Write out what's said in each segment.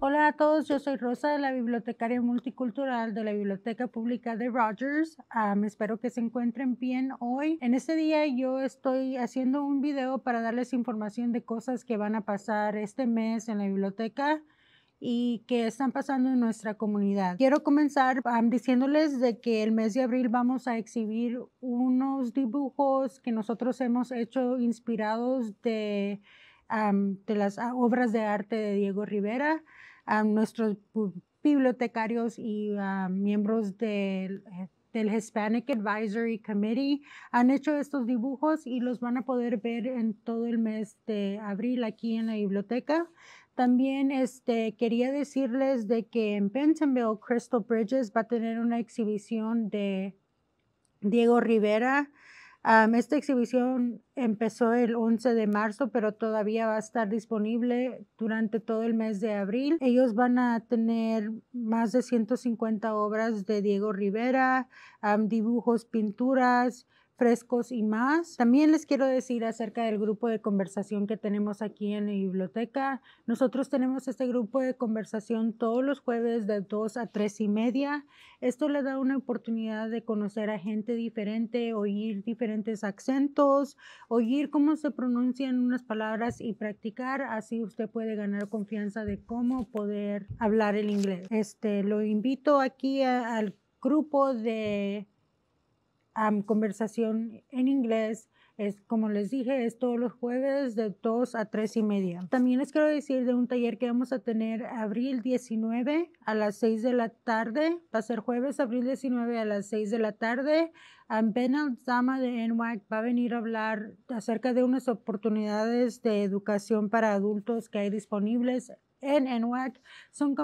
Hola a todos, yo soy Rosa de la Bibliotecaria Multicultural de la Biblioteca Pública de Rogers. espero que se encuentren bien hoy. En este día yo estoy haciendo un video para darles información de cosas que van a pasar este mes en la biblioteca y que están pasando en nuestra comunidad. Quiero comenzar diciéndoles de que el mes de abril vamos a exhibir unos dibujos que nosotros hemos hecho inspirados de de las ah, obras de arte de Diego Rivera, nuestros bibliotecarios y ah, miembros eh, del, Hispanic Advisory Committee han hecho estos dibujos y los van a poder ver en todo el mes de abril aquí en la biblioteca. También este, quería decirles de que en Bentonville Crystal Bridges va a tener una exhibición de Diego Rivera esta exhibición empezó el 11 de marzo, pero todavía va a estar disponible durante todo el mes de abril. Ellos van a tener más de 150 obras de Diego Rivera, dibujos, pinturas, frescos y más. También les quiero decir acerca del grupo de conversación que tenemos aquí en la biblioteca. Nosotros tenemos este grupo de conversación todos los jueves de 2 a 3 y media. Esto le da una oportunidad de conocer a gente diferente, oír diferentes acentos, oír cómo se pronuncian unas palabras y practicar. Así usted puede ganar confianza de cómo poder hablar el inglés. Este, lo invito aquí al grupo de conversación en inglés. Es, como les dije, es todos los jueves de 2 a 3 y media. También les quiero decir de un taller que vamos a tener abril 19 a las 6 de la tarde. Va a ser jueves, abril 19 a las 6 de la tarde. ben Alzama de NWAC va a venir a hablar acerca de unas oportunidades de educación para adultos que hay disponibles en NWAC. Son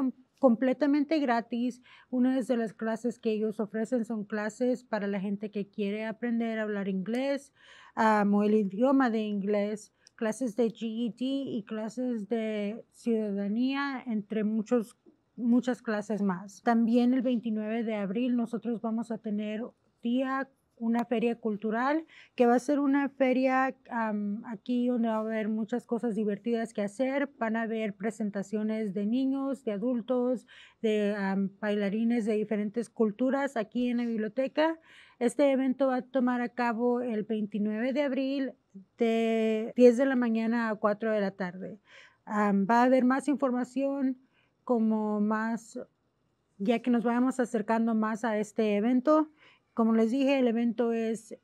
completamente gratis. Una de las clases que ellos ofrecen son clases para la gente que quiere aprender a hablar inglés ah, o el idioma de inglés, clases de GED y clases de ciudadanía, entre muchos, muchas clases más. También el 29 de abril nosotros vamos a tener día una feria cultural, que va a ser una feria aquí donde va a haber muchas cosas divertidas que hacer. Van a haber presentaciones de niños, de adultos, de bailarines de diferentes culturas aquí en la biblioteca. Este evento va a tomar a cabo el 29 de abril de 10 de la mañana a 4 de la tarde. va a haber más información como más, ya que nos vayamos acercando más a este evento. Como les dije, el evento es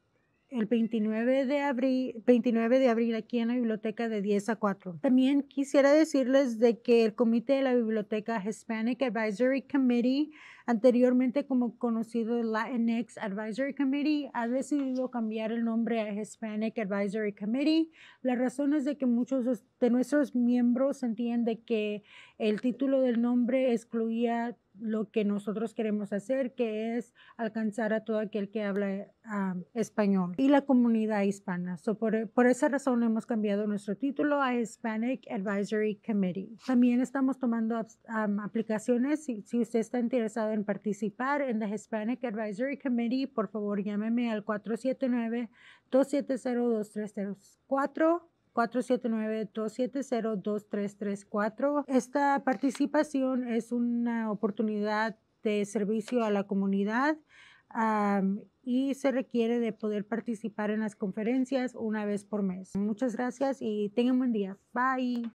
el 29 de abril, 29 de abril aquí en la biblioteca de 10 a 4. También quisiera decirles de que el comité de la biblioteca Hispanic Advisory Committee, anteriormente como conocido Latinx Advisory Committee, ha decidido cambiar el nombre a Hispanic Advisory Committee. La razón es de que muchos de nuestros miembros entienden que el título del nombre excluía lo que nosotros queremos hacer, que es alcanzar a todo aquel que habla ah, español y la comunidad hispana. por, esa razón hemos cambiado nuestro título a Hispanic Advisory Committee. También estamos tomando aplicaciones. Si, si, usted está interesado en participar en the Hispanic Advisory Committee, por favor llámeme al 479 270 2304 479-270-2334. Esta participación es una oportunidad de servicio a la comunidad y se requiere de poder participar en las conferencias una vez por mes. Muchas gracias y tengan buen día. Bye.